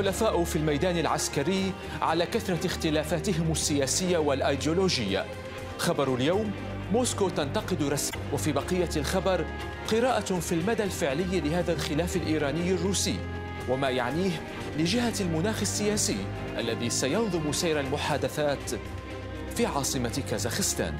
الحلفاء في الميدان العسكري على كثرة اختلافاتهم السياسية والأيديولوجية خبر اليوم موسكو تنتقد رسم وفي بقية الخبر قراءة في المدى الفعلي لهذا الخلاف الإيراني الروسي وما يعنيه لجهة المناخ السياسي الذي سينظم سير المحادثات في عاصمة كازاخستان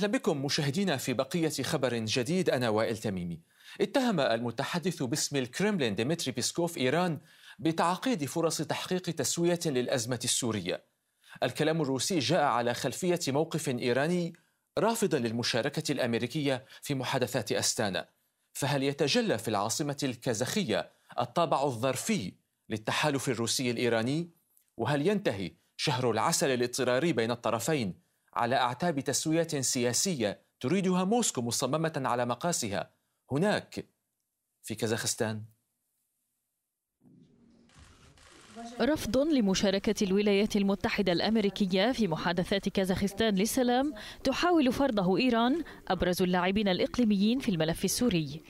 أهلا بكم مشاهدينا في بقية خبر جديد أنا وائل تميمي اتهم المتحدث باسم الكرملين ديمتري بيسكوف إيران بتعقيد فرص تحقيق تسوية للأزمة السورية الكلام الروسي جاء على خلفية موقف إيراني رافضا للمشاركة الأمريكية في محادثات أستانا فهل يتجلى في العاصمة الكازاخية الطابع الظرفي للتحالف الروسي الإيراني؟ وهل ينتهي شهر العسل الاضطراري بين الطرفين على اعتاب تسويه سياسيه تريدها موسكو مصممه على مقاسها هناك في كازاخستان رفض لمشاركة الولايات المتحدة الأمريكية في محادثات كازاخستان للسلام تحاول فرضه إيران أبرز اللاعبين الإقليميين في الملف السوري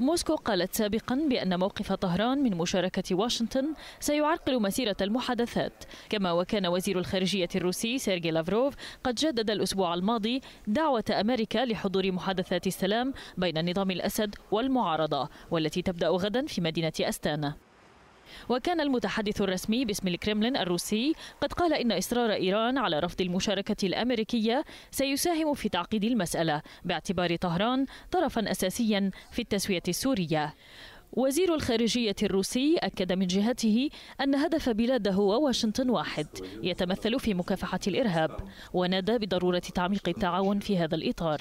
موسكو قالت سابقا بأن موقف طهران من مشاركة واشنطن سيعرقل مسيرة المحادثات كما وكان وزير الخارجية الروسي سيرجي لافروف قد جدد الأسبوع الماضي دعوة أمريكا لحضور محادثات السلام بين نظام الأسد والمعارضة والتي تبدأ غدا في مدينة أستانا وكان المتحدث الرسمي باسم الكرملين الروسي قد قال إن إصرار إيران على رفض المشاركة الأمريكية سيساهم في تعقيد المسألة باعتبار طهران طرفا أساسيا في التسوية السورية وزير الخارجية الروسي أكد من جهته أن هدف بلاده وواشنطن واحد يتمثل في مكافحة الإرهاب ونادى بضرورة تعميق التعاون في هذا الإطار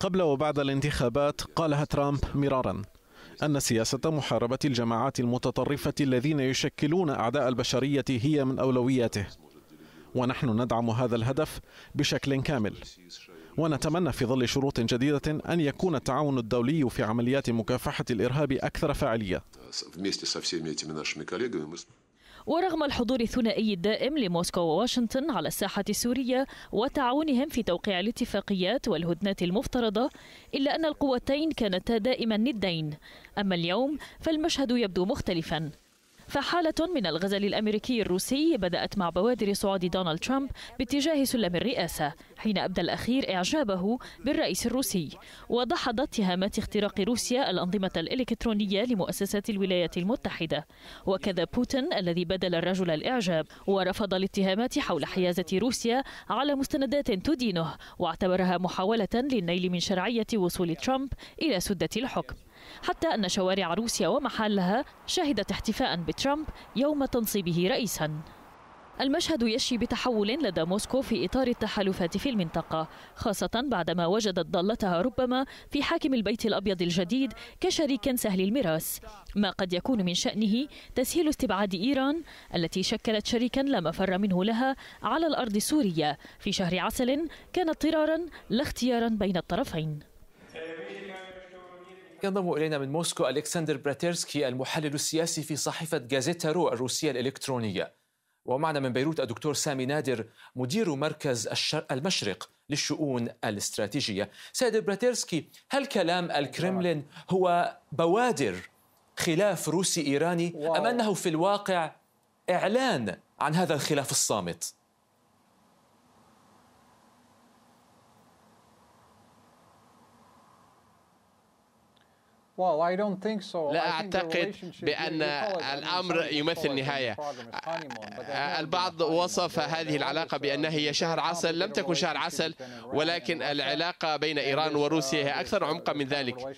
قبل وبعد الانتخابات قالها ترامب مرارا أن سياسة محاربة الجماعات المتطرفة الذين يشكلون أعداء البشرية هي من أولوياته ونحن ندعم هذا الهدف بشكل كامل ونتمنى في ظل شروط جديدة أن يكون التعاون الدولي في عمليات مكافحة الإرهاب أكثر فاعلية ورغم الحضور الثنائي الدائم لموسكو وواشنطن على الساحة السورية وتعاونهم في توقيع الاتفاقيات والهدنات المفترضة إلا أن القوتين كانتا دائما ندين أما اليوم فالمشهد يبدو مختلفا فحالة من الغزل الأمريكي الروسي بدأت مع بوادر صعود دونالد ترامب باتجاه سلم الرئاسة حين أبدى الأخير إعجابه بالرئيس الروسي وضحض اتهامات اختراق روسيا الأنظمة الإلكترونية لمؤسسات الولايات المتحدة وكذا بوتين الذي بدل الرجل الإعجاب ورفض الاتهامات حول حيازة روسيا على مستندات تدينه واعتبرها محاولة للنيل من شرعية وصول ترامب إلى سدة الحكم حتى أن شوارع روسيا ومحلها شهدت احتفاء بترامب يوم تنصيبه رئيساً المشهد يشي بتحول لدى موسكو في إطار التحالفات في المنطقة خاصة بعدما وجدت ضالتها ربما في حاكم البيت الأبيض الجديد كشريك سهل المراس ما قد يكون من شأنه تسهيل استبعاد إيران التي شكلت شريكا لا مفر منه لها على الأرض السورية في شهر عسل كان اضطرارا لا اختيارا بين الطرفين ينضم إلينا من موسكو ألكسندر براتيرسكي المحلل السياسي في صحيفة رو الروسية الإلكترونية ومعنا من بيروت الدكتور سامي نادر مدير مركز الشر... المشرق للشؤون الاستراتيجية سيد براتيرسكي هل كلام الكرملين هو بوادر خلاف روسي إيراني أم أنه في الواقع إعلان عن هذا الخلاف الصامت؟ لا أعتقد بأن الأمر يمثل نهاية آه، البعض وصف هذه العلاقة بأنها هي شهر عسل لم تكن شهر عسل ولكن العلاقة بين إيران uh, وروسيا هي أكثر عمقا من ذلك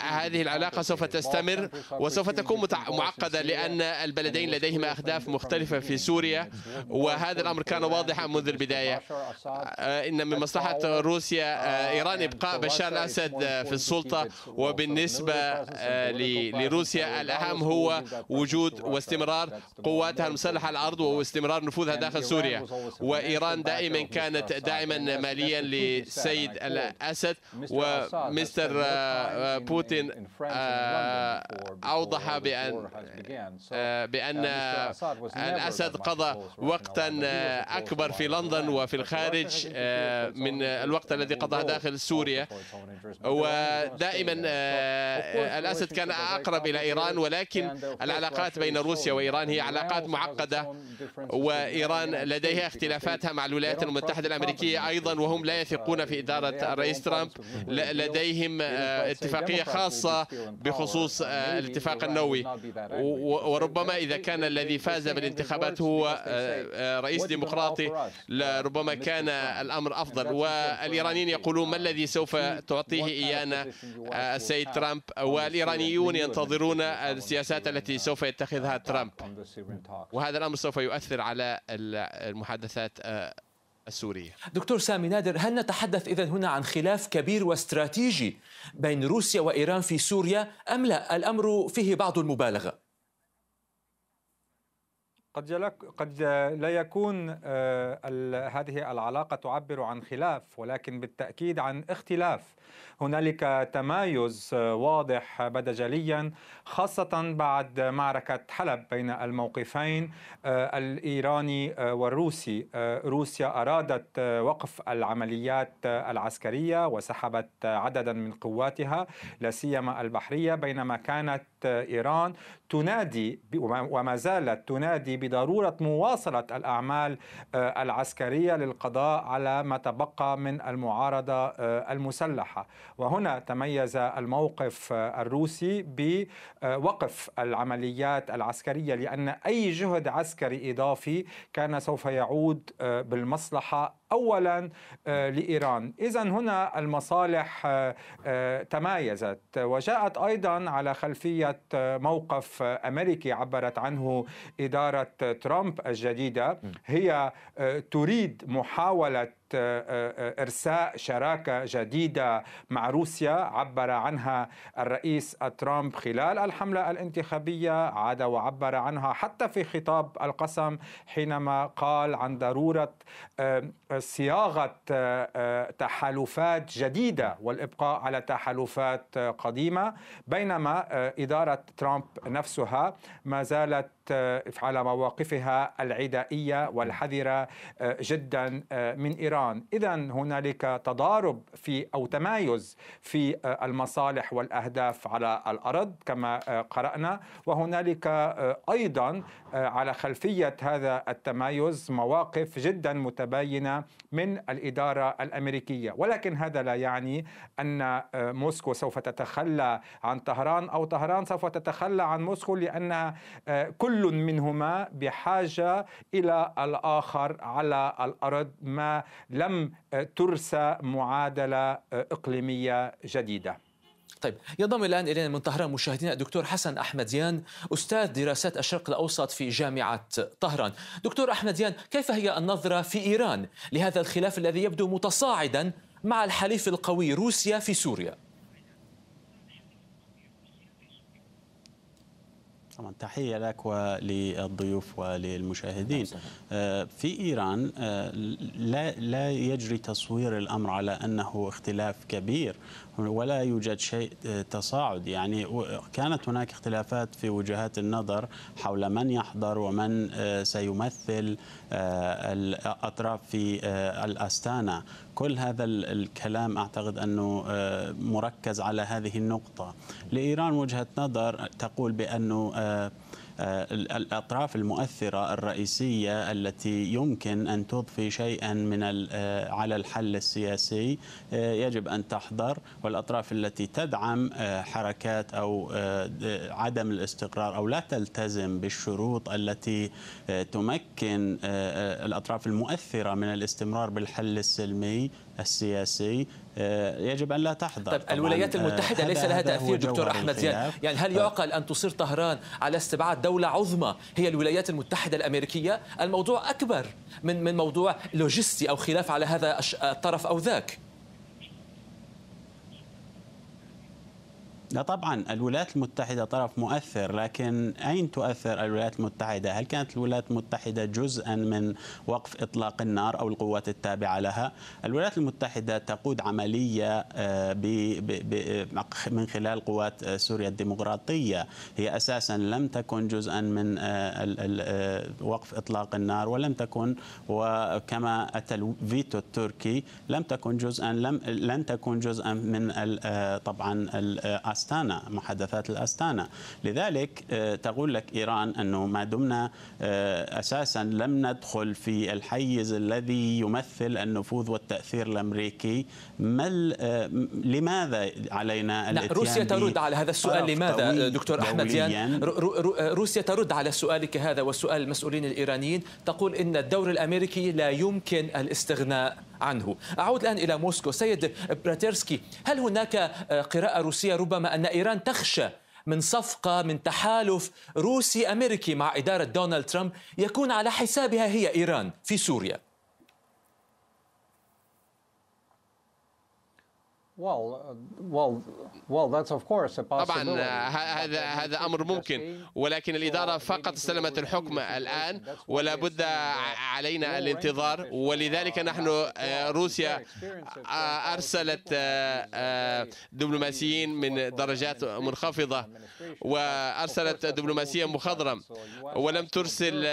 هذه العلاقة سوف تستمر وسوف تكون معقدة لأن البلدين لديهما أهداف مختلفة في سوريا وهذا الأمر كان واضحا منذ البداية آه، إن من مصلحة روسيا آه، إيران إبقاء بشار الأسد في السلطة وبالنسبة بالنسبة آه، لروسيا الأهم هو وجود واستمرار قواتها المسلحة على الأرض واستمرار نفوذها يعني داخل سوريا وإيران دائما كانت دائما ماليا للسيد الأسد ومستر آه، آه، بوتين أوضح بأن بأن الأسد قضى وقتا أكبر في لندن وفي الخارج من الوقت الذي قضاه داخل سوريا ودائما الأسد كان أقرب إلى إيران ولكن العلاقات بين روسيا وإيران هي علاقات معقدة وإيران لديها اختلافاتها مع الولايات المتحدة الأمريكية أيضا وهم لا يثقون في إدارة الرئيس ترامب لديهم آه، اتفاقية خاصة بخصوص آه، الاتفاق النووي وربما إذا كان الذي فاز بالانتخابات هو آه، رئيس ديمقراطي ربما كان الأمر أفضل والإيرانيين يقولون ما الذي سوف تعطيه إيانا السيد ترامب والإيرانيون ينتظرون السياسات التي سوف يتخذها ترامب وهذا الأمر سوف يؤثر على المحادثات آه، السورية دكتور سامي نادر هل نتحدث إذا هنا عن خلاف كبير واستراتيجي بين روسيا وإيران في سوريا أم لا الأمر فيه بعض المبالغة؟ قد قد لا يكون آه، هذه العلاقه تعبر عن خلاف ولكن بالتاكيد عن اختلاف هنالك تمايز آه، واضح بدا جليا خاصه بعد معركه حلب بين الموقفين آه، الايراني والروسي روسيا ارادت وقف العمليات العسكريه وسحبت عددا من قواتها لا سيما البحريه بينما كانت ايران تنادي وما زالت تنادي بضروره مواصله الاعمال آه، العسكريه للقضاء على ما تبقى من المعارضه آه، المسلحه وهنا تميز الموقف آه، الروسي بوقف العمليات العسكريه لان اي جهد عسكري اضافي كان سوف يعود بالمصلحه أولا آه، لإيران إذا هنا المصالح آه، آه، تمايزت وجاءت أيضا على خلفية موقف أمريكي عبرت عنه إدارة ترامب الجديدة هي تريد محاولة آه، آه، ارساء شراكه جديده مع روسيا عبر عنها الرئيس ترامب خلال الحمله الانتخابيه عاد وعبر عنها حتى في خطاب القسم حينما قال عن ضروره آه، صياغه تحالفات جديده والابقاء على تحالفات قديمه بينما اداره ترامب نفسها ما زالت على مواقفها العدائيه والحذره جدا من ايران ايران اذا هنالك تضارب في او تمايز في آه، المصالح والاهداف على الارض كما آه، قرانا وهنالك آه، ايضا على خلفيه هذا التمايز مواقف جدا متباينه من الاداره الامريكيه ولكن هذا لا يعني ان موسكو سوف تتخلى عن طهران او طهران سوف تتخلى عن موسكو لان كل منهما بحاجه الى الاخر على الارض ما لم ترسى معادله اقليميه جديده. طيب ينضم الان الينا من طهران مشاهدينا الدكتور حسن احمديان استاذ دراسات الشرق الاوسط في جامعه طهران. دكتور احمديان كيف هي النظره في ايران لهذا الخلاف الذي يبدو متصاعدا مع الحليف القوي روسيا في سوريا؟ طبعا تحية لك وللضيوف وللمشاهدين نعم، آه، في إيران آه، لا, لا يجري تصوير الأمر على أنه اختلاف كبير ولا يوجد شيء آه، تصاعد يعني كانت هناك اختلافات في وجهات النظر حول من يحضر ومن سيمثل الأطراف في الأستانة كل هذا الكلام أعتقد أنه مركز على هذه النقطة لإيران وجهة نظر تقول بأنه آه، آه، الأطراف المؤثرة الرئيسية التي يمكن أن تضفي شيئا من آه، على الحل السياسي يجب أن تحضر والأطراف التي تدعم حركات أو عدم الاستقرار أو لا تلتزم بالشروط التي تمكن الأطراف المؤثرة من الاستمرار بالحل السلمي السياسي آه، يجب ان لا تحضر طيب الولايات آه، المتحده ليس لها تاثير دكتور احمد زياد يعني هل آه. يعقل ان تصير طهران على استبعاد دوله عظمى هي الولايات المتحده الامريكيه الموضوع اكبر من من موضوع لوجستي او خلاف على هذا الطرف او ذاك لا طبعا الولايات المتحدة طرف مؤثر لكن أين تؤثر الولايات المتحدة؟ هل كانت الولايات المتحدة جزءا من وقف إطلاق النار أو القوات التابعة لها؟ الولايات المتحدة تقود عملية آه، من خلال قوات آه، سوريا الديمقراطية هي أساسا لم تكن جزءا من آه، وقف إطلاق النار ولم تكن وكما أتى الفيتو التركي لم تكن جزءا لم لن تكون جزءا من طبعا أستانا محادثات الأستانا لذلك آه، تقول لك إيران أنه ما دمنا آه، أساسا لم ندخل في الحيز الذي يمثل النفوذ والتأثير الأمريكي ما آه، لماذا علينا نعم، الاتيان روسيا ترد على هذا السؤال لماذا دكتور أحمد زيان روسيا ترد على سؤالك هذا وسؤال المسؤولين الإيرانيين تقول إن الدور الأمريكي لا يمكن الاستغناء عنه أعود الآن إلى موسكو سيد براتيرسكي هل هناك آه، قراءة روسية ربما أن إيران تخشى من صفقة من تحالف روسي أمريكي مع إدارة دونالد ترامب يكون على حسابها هي إيران في سوريا Uh, طبعا آه، هذا هذا امر ممكن ولكن الاداره فقط استلمت الحكم الان ولا بد علينا الانتظار ولذلك نحن آه، روسيا آه، ارسلت دبلوماسيين من درجات منخفضه وارسلت دبلوماسيا مخضرم ولم ترسل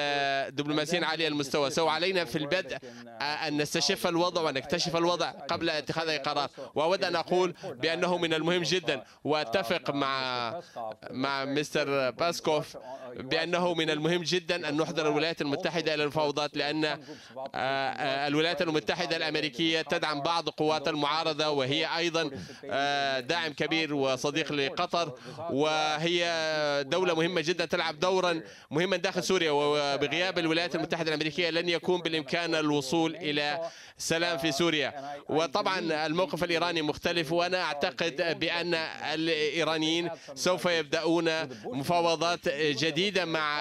دبلوماسيين عالي المستوى سو علينا في البدء uh, ان نستشف الوضع ونكتشف الوضع قبل اتخاذ اي قرار واود ان اقول بأنه من المهم جدا وأتفق مع مع مستر باسكوف بأنه من المهم جدا أن نحضر الولايات المتحدة إلى المفاوضات لأن آه، آه، الولايات المتحدة الأمريكية تدعم بعض قوات المعارضة وهي أيضا آه، داعم كبير وصديق لقطر وهي دولة مهمة جدا تلعب دورا مهما داخل سوريا وبغياب الولايات المتحدة الأمريكية لن يكون بالإمكان الوصول إلى سلام في سوريا وطبعا الموقف الإيراني مختلف تختلف وأنا أعتقد بأن الإيرانيين سوف يبدأون مفاوضات جديدة مع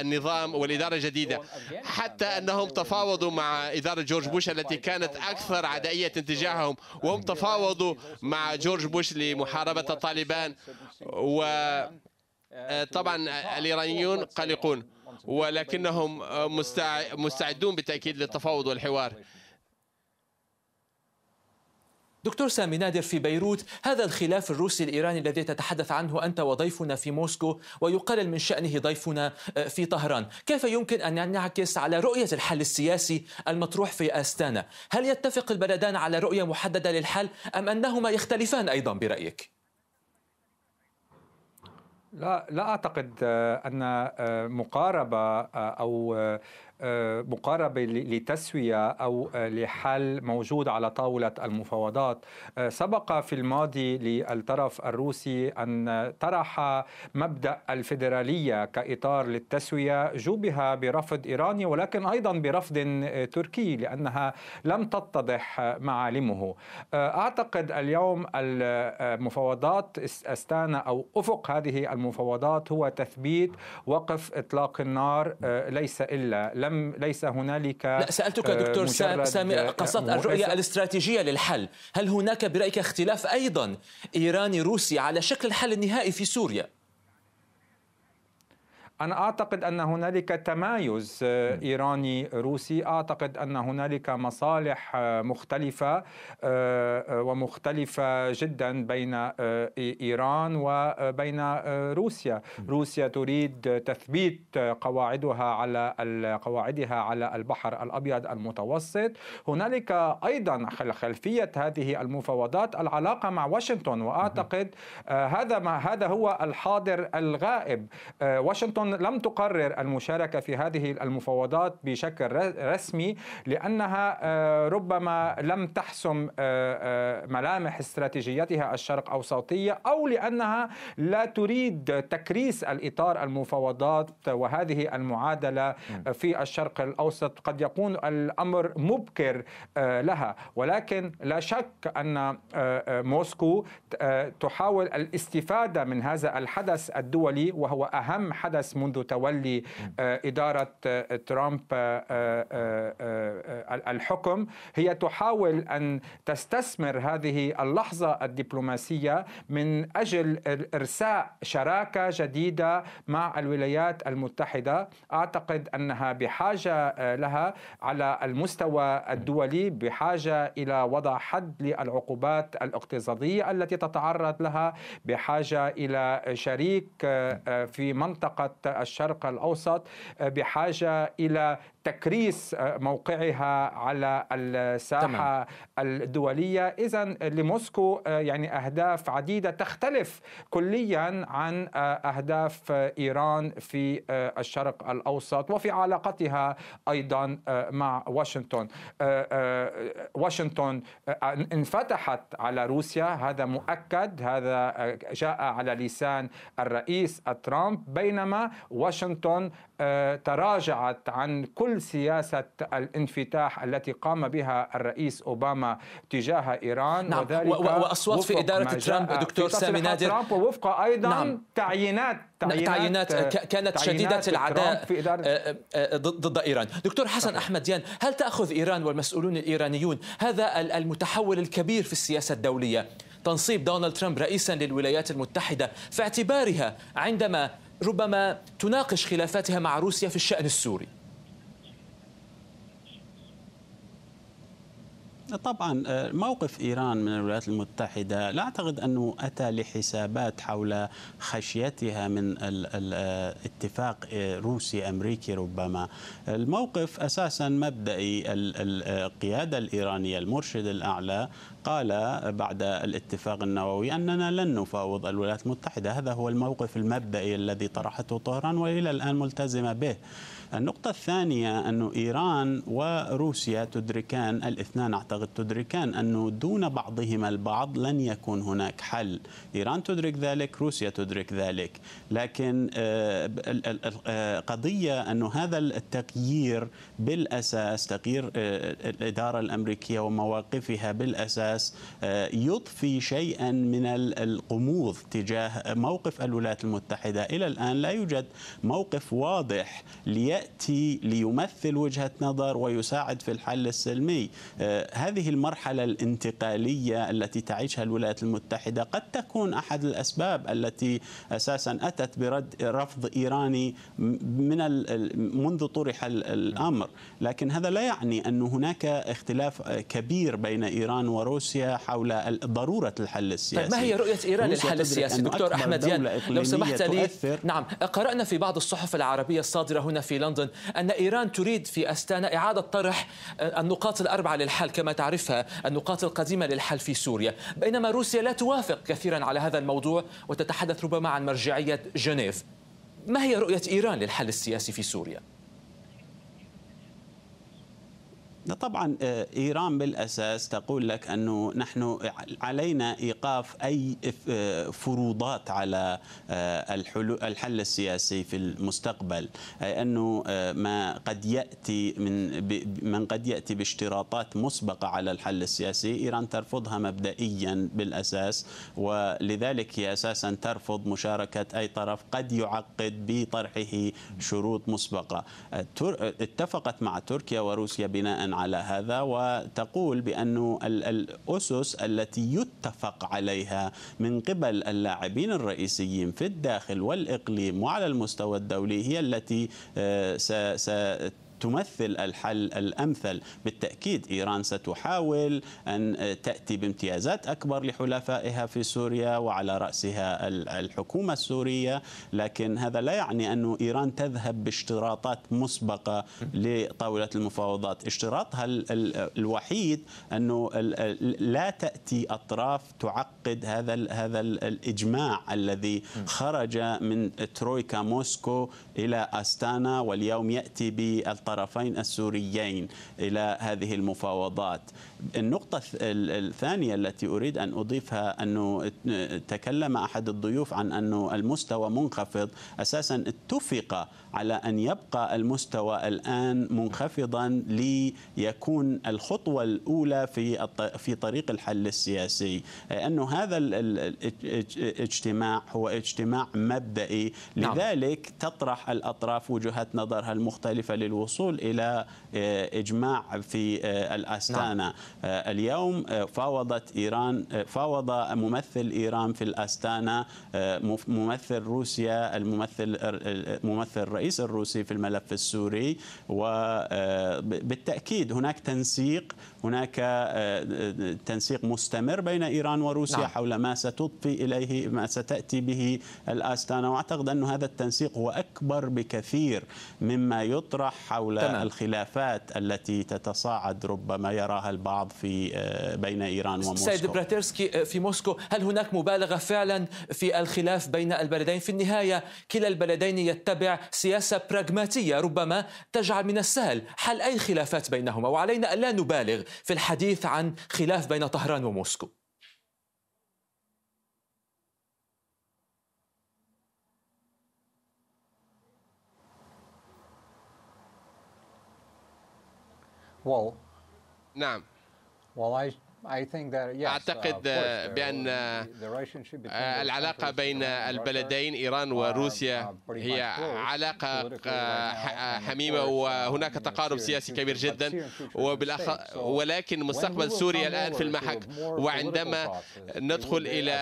النظام والإدارة الجديدة حتى أنهم تفاوضوا مع إدارة جورج بوش التي كانت أكثر عدائية تجاههم وهم تفاوضوا مع جورج بوش لمحاربة الطالبان و طبعا الإيرانيون قلقون ولكنهم مستعدون بالتأكيد للتفاوض والحوار دكتور سامي نادر في بيروت هذا الخلاف الروسي الإيراني الذي تتحدث عنه أنت وضيفنا في موسكو ويقلل من شأنه ضيفنا آه، في طهران كيف يمكن أن ينعكس على رؤية الحل السياسي المطروح في أستانا هل يتفق البلدان على رؤية محددة للحل أم أنهما يختلفان أيضا برأيك؟ لا لا اعتقد آه، ان آه، مقاربه او آه، مقاربة لتسوية أو آه، لحل موجود على طاولة المفاوضات آه، سبق في الماضي للطرف الروسي أن طرح مبدأ الفيدرالية كإطار للتسوية جوبها برفض إيراني ولكن أيضا برفض تركي لأنها لم تتضح معالمه أعتقد اليوم المفاوضات أستانا أو أفق هذه المفاوضات هو تثبيت وقف إطلاق النار ليس إلا لم ليس هنالك لا سالتك آه، دكتور سامي قصدت الرؤيه الاستراتيجيه للحل هل هناك برايك اختلاف ايضا ايراني روسي على شكل الحل النهائي في سوريا أنا أعتقد أن هنالك تمايز آه، إيراني روسي أعتقد أن هنالك مصالح آه، مختلفة آه، ومختلفة جدا بين إيران وبين روسيا روسيا تريد تثبيت قواعدها على قواعدها على البحر الأبيض المتوسط هنالك أيضا خلفية هذه المفاوضات العلاقة مع واشنطن وأعتقد هذا ما هذا هو الحاضر الغائب واشنطن لم تقرر المشاركة في هذه المفاوضات بشكل رسمي لأنها آه، ربما لم تحسم آه، آه، ملامح استراتيجيتها الشرق أوسطية أو لأنها لا تريد تكريس الإطار المفاوضات وهذه المعادلة في الشرق الأوسط قد يكون الأمر مبكر لها ولكن لا شك أن موسكو تحاول الاستفادة من هذا الحدث الدولي وهو أهم حدث منذ تولي آه، إدارة آه، ترامب آه، الحكم هي تحاول أن تستثمر هذه اللحظة الدبلوماسية من أجل إرساء شراكة جديدة مع الولايات المتحدة أعتقد أنها بحاجة آه، لها على المستوى الدولي بحاجة إلى وضع حد للعقوبات الاقتصادية التي تتعرض لها بحاجة إلى شريك آه، آه، في منطقة الشرق الأوسط بحاجة إلى تكريس آه، موقعها على الساحة تمام. الدولية إذا لموسكو آه، يعني أهداف عديدة تختلف كليا عن آه، أهداف إيران في الشرق الأوسط وفي علاقتها أيضا مع واشنطن واشنطن انفتحت على روسيا هذا مؤكد هذا جاء على لسان الرئيس ترامب بينما واشنطن تراجعت عن كل سياسة الانفتاح التي قام بها الرئيس أوباما تجاه إيران نعم. وذلك وأصوات في إدارة ترامب دكتور سامي نادر ترامب ووفق أيضا نعم. تعيينات نعم، تعيينات, آه، كانت شديدة العداء في إدارة آه، آه، ضد إيران دكتور حسن أحمد أحمديان هل تأخذ إيران والمسؤولون الإيرانيون هذا المتحول الكبير في السياسة الدولية تنصيب دونالد ترامب رئيسا للولايات المتحدة في اعتبارها عندما ربما تناقش خلافاتها مع روسيا في الشأن السوري طبعا آه، موقف ايران من الولايات المتحده لا اعتقد انه اتى لحسابات حول خشيتها من الاتفاق آه، آه، روسي امريكي ربما الموقف اساسا مبدئي القياده الايرانيه المرشد الاعلى قال بعد الاتفاق النووي اننا لن نفاوض الولايات المتحده هذا هو الموقف المبدئي الذي طرحته طهران والى الان ملتزمه به النقطة الثانية أن إيران وروسيا تدركان الاثنان أعتقد تدركان أنه دون بعضهما البعض لن يكون هناك حل إيران تدرك ذلك روسيا تدرك ذلك لكن آه، آه، قضية أن هذا التغيير بالأساس تغيير آه، الإدارة الأمريكية ومواقفها بالأساس يضفي شيئا من الغموض تجاه موقف الولايات المتحدة إلى الآن لا يوجد موقف واضح لي ياتي ليمثل وجهه نظر ويساعد في الحل السلمي آه، هذه المرحله الانتقاليه التي تعيشها الولايات المتحده قد تكون احد الاسباب التي اساسا اتت برد رفض ايراني من منذ طرح الامر لكن هذا لا يعني ان هناك اختلاف كبير بين ايران وروسيا حول ضروره الحل السياسي طيب ما هي رؤيه ايران للحل السياسي دكتور يان يعني لو سمحت لي نعم قرانا في بعض الصحف العربيه الصادره هنا في لندن لندن أن إيران تريد في أستانا إعادة طرح آه، النقاط الأربعة للحل كما تعرفها النقاط القديمة للحل في سوريا بينما روسيا لا توافق كثيرا على هذا الموضوع وتتحدث ربما عن مرجعية جنيف ما هي رؤية إيران للحل السياسي في سوريا؟ طبعا آه، ايران بالاساس تقول لك انه نحن علينا ايقاف اي آه، فروضات على آه، الحل السياسي في المستقبل أي انه ما قد ياتي من من قد ياتي باشتراطات مسبقه على الحل السياسي ايران ترفضها مبدئيا بالاساس ولذلك هي اساسا ترفض مشاركه اي طرف قد يعقد بطرحه شروط مسبقه اتفقت مع تركيا وروسيا بناء على هذا وتقول بأن الأسس التي يتفق عليها من قبل اللاعبين الرئيسيين في الداخل والإقليم وعلى المستوى الدولي هي التي آه، ستتم تمثل الحل الامثل بالتاكيد ايران ستحاول ان آه، تاتي بامتيازات اكبر لحلفائها في سوريا وعلى راسها الحكومه السوريه لكن هذا لا يعني انه ايران تذهب باشتراطات مسبقه لطاوله المفاوضات اشتراطها الوحيد انه لا تاتي اطراف تعقد هذا هذا الاجماع الذي خرج من ترويكا موسكو الى استانا واليوم ياتي بالطاوله الطرفين السوريين إلى هذه المفاوضات النقطة الثانية التي أريد أن أضيفها أنه تكلم أحد الضيوف عن أنه المستوى منخفض أساسا اتفق على أن يبقى المستوى الآن منخفضا ليكون الخطوة الأولى في في طريق الحل السياسي أنه هذا الاجتماع هو اجتماع مبدئي نعم. لذلك تطرح الأطراف وجهات نظرها المختلفة للوصول الوصول إلى آه، إجماع في آه، الأستانة نعم. آه، اليوم فاوضت إيران فاوض ممثل إيران في الأستانة ممثل روسيا الممثل ممثل الرئيس الروسي في الملف السوري وبالتأكيد هناك تنسيق هناك تنسيق مستمر بين إيران وروسيا نعم. حول ما ستضفي إليه ما ستأتي به الأستانة وأعتقد أن هذا التنسيق هو أكبر بكثير مما يطرح حول حول تمام. الخلافات التي تتصاعد ربما يراها البعض في آه، بين إيران وموسكو سيد براتيرسكي آه، في موسكو هل هناك مبالغة فعلا في الخلاف بين البلدين في النهاية كلا البلدين يتبع سياسة براغماتية ربما تجعل من السهل حل أي خلافات بينهما وعلينا ألا نبالغ في الحديث عن خلاف بين طهران وموسكو Well, نعم. Well, I أعتقد بأن العلاقة بين البلدين إيران um, وروسيا uh, هي علاقة uh, حميمة وهناك um, تقارب سياسي كبير جدا ولكن مستقبل سوريا الآن في المحك وعندما ندخل إلى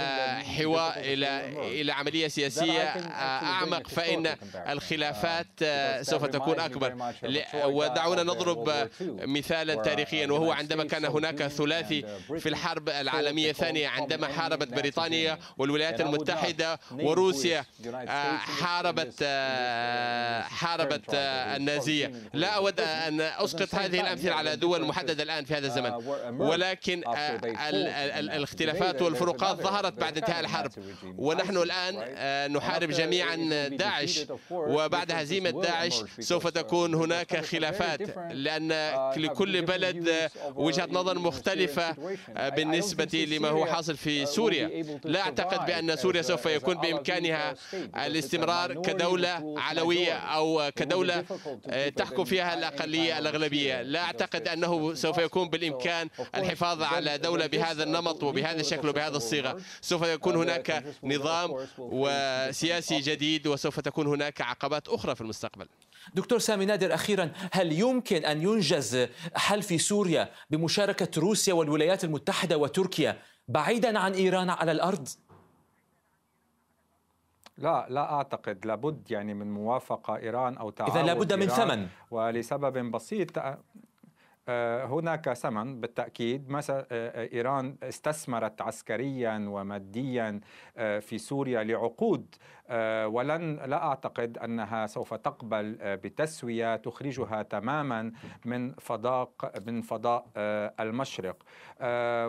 حوار إلى إلى عملية سياسية أعمق فإن الخلافات uh, سوف تكون أكبر ودعونا نضرب مثالا تاريخيا وهو عندما كان هناك ثلاثي في الحرب العالمية الثانية عندما حاربت بريطانيا والولايات المتحدة وروسيا حاربت حاربت النازية لا أود أن أسقط هذه الأمثلة على دول محددة الآن في هذا الزمن ولكن الاختلافات والفروقات ظهرت بعد انتهاء الحرب ونحن الآن نحارب جميعا داعش وبعد هزيمة داعش سوف تكون هناك خلافات لأن لكل بلد وجهة نظر مختلفة آه، بالنسبة لما هو حاصل في uh, سوريا لا أعتقد بأن سوريا سوف يكون بإمكانها الاستمرار كدولة علوية أو كدولة تحكم فيها الأقلية الأغلبية لا أعتقد أنه سوف يكون بالإمكان الحفاظ على دولة بهذا النمط وبهذا الشكل وبهذا الصيغة سوف يكون هناك نظام وسياسي جديد وسوف تكون هناك عقبات أخرى في المستقبل دكتور سامي نادر اخيرا هل يمكن ان ينجز حل في سوريا بمشاركه روسيا والولايات المتحده وتركيا بعيدا عن ايران على الارض؟ لا لا اعتقد لابد يعني من موافقه ايران او تعاون اذا لابد من ثمن ولسبب بسيط آه، آه، هناك ثمن بالتأكيد مثلا آه، إيران استثمرت عسكريا وماديا في سوريا لعقود آه، ولن لا أعتقد أنها سوف تقبل آه، بتسوية تخرجها تماما من فضاء من فضاء آه، المشرق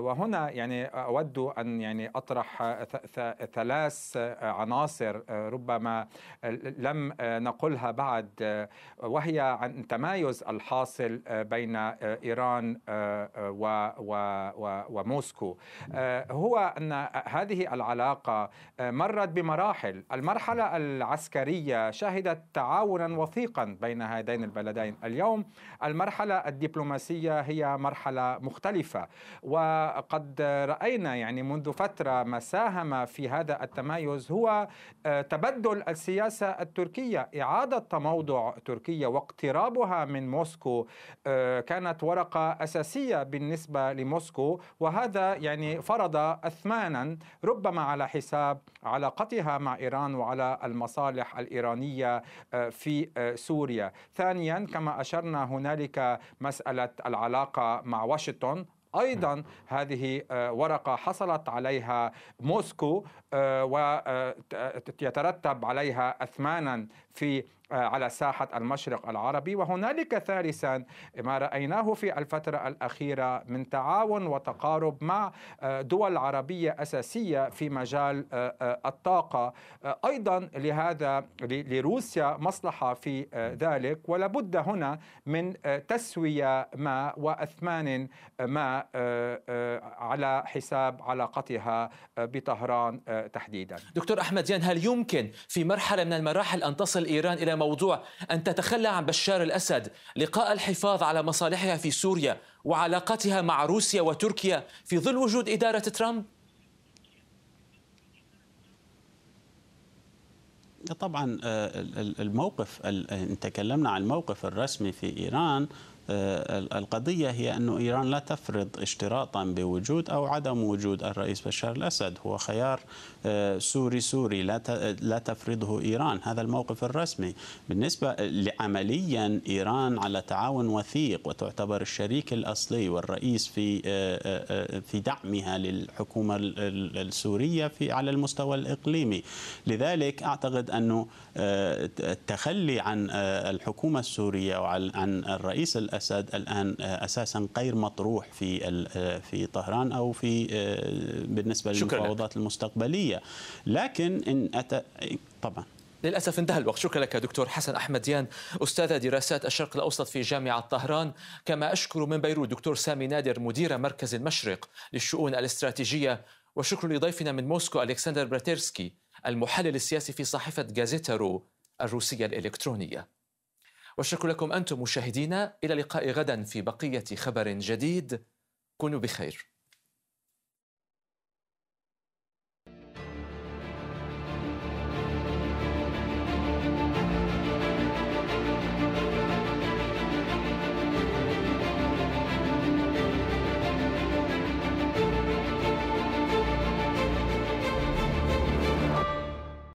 وهنا يعني أود أن يعني أطرح ثلاث عناصر ربما لم نقلها بعد وهي عن تمايز الحاصل بين إيران و وموسكو هو أن هذه العلاقة مرت بمراحل المرحلة العسكرية شهدت تعاونا وثيقا بين هذين البلدين اليوم المرحلة الدبلوماسية هي مرحلة مختلفة وقد رأينا يعني منذ فترة ما ساهم في هذا التمايز هو آه، تبدل السياسة التركية إعادة تموضع تركيا واقترابها من موسكو آه، كانت ورقة أساسية بالنسبة لموسكو وهذا يعني فرض أثمانا ربما على حساب علاقتها مع إيران وعلى المصالح الإيرانية آه، في آه، سوريا ثانيا كما أشرنا هنالك مسألة العلاقة مع واشنطن ايضا نعم. هذه آه، ورقه حصلت عليها موسكو ويترتب عليها اثمانا في آه، على ساحة المشرق العربي وهنالك ثالثا ما رأيناه في الفترة الأخيرة من تعاون وتقارب مع آه، دول عربية أساسية في مجال آه، الطاقة أيضا لهذا لروسيا مصلحة في ذلك ولابد هنا من تسوية ما وأثمان ما على حساب علاقتها بطهران تحديدا دكتور أحمد جان هل يمكن في مرحلة من المراحل أن تصل إيران إلى موضوع أن تتخلى عن بشار الأسد لقاء الحفاظ على مصالحها في سوريا وعلاقتها مع روسيا وتركيا في ظل وجود إدارة ترامب؟ طبعا آه، الموقف تكلمنا عن الموقف الرسمي في ايران آه، القضية هي أن إيران لا تفرض اشتراطا بوجود أو عدم وجود الرئيس بشار الأسد هو خيار آه، سوري سوري لا لا تفرضه إيران هذا الموقف الرسمي بالنسبة عمليا إيران على تعاون وثيق وتعتبر الشريك الأصلي والرئيس في آه، في دعمها للحكومة السورية في على المستوى الإقليمي لذلك أعتقد أنه التخلي عن الحكومة السورية وعن الرئيس الأسد الاسد الان آه، اساسا غير مطروح في آه، في طهران او في آه، بالنسبه للمفاوضات المستقبليه لكن ان أت... طبعا للأسف انتهى الوقت شكرا لك دكتور حسن أحمديان أستاذ دراسات الشرق الأوسط في جامعة طهران كما أشكر من بيروت دكتور سامي نادر مدير مركز المشرق للشؤون الاستراتيجية وشكر لضيفنا من موسكو ألكسندر براتيرسكي المحلل السياسي في صحيفة جازيتا رو الروسية الإلكترونية والشكر لكم أنتم مشاهدينا إلى اللقاء غدا في بقية خبر جديد كونوا بخير